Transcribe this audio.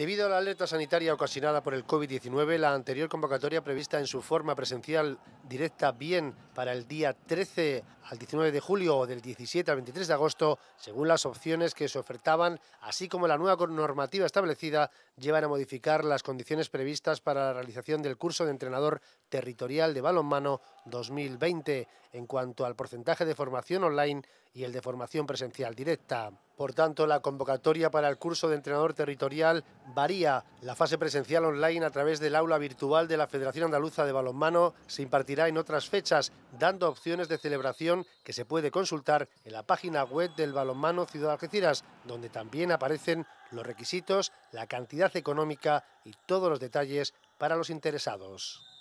Debido a la alerta sanitaria ocasionada por el COVID-19, la anterior convocatoria prevista en su forma presencial directa bien para el día 13 al 19 de julio o del 17 al 23 de agosto, según las opciones que se ofertaban, así como la nueva normativa establecida, llevan a modificar las condiciones previstas para la realización del curso de entrenador territorial de balonmano 2020 en cuanto al porcentaje de formación online y el de formación presencial directa. Por tanto, la convocatoria para el curso de entrenador territorial varía. La fase presencial online a través del aula virtual de la Federación Andaluza de Balonmano se impartirá en otras fechas, dando opciones de celebración que se puede consultar en la página web del Balonmano Ciudad Algeciras, donde también aparecen los requisitos, la cantidad económica y todos los detalles para los interesados.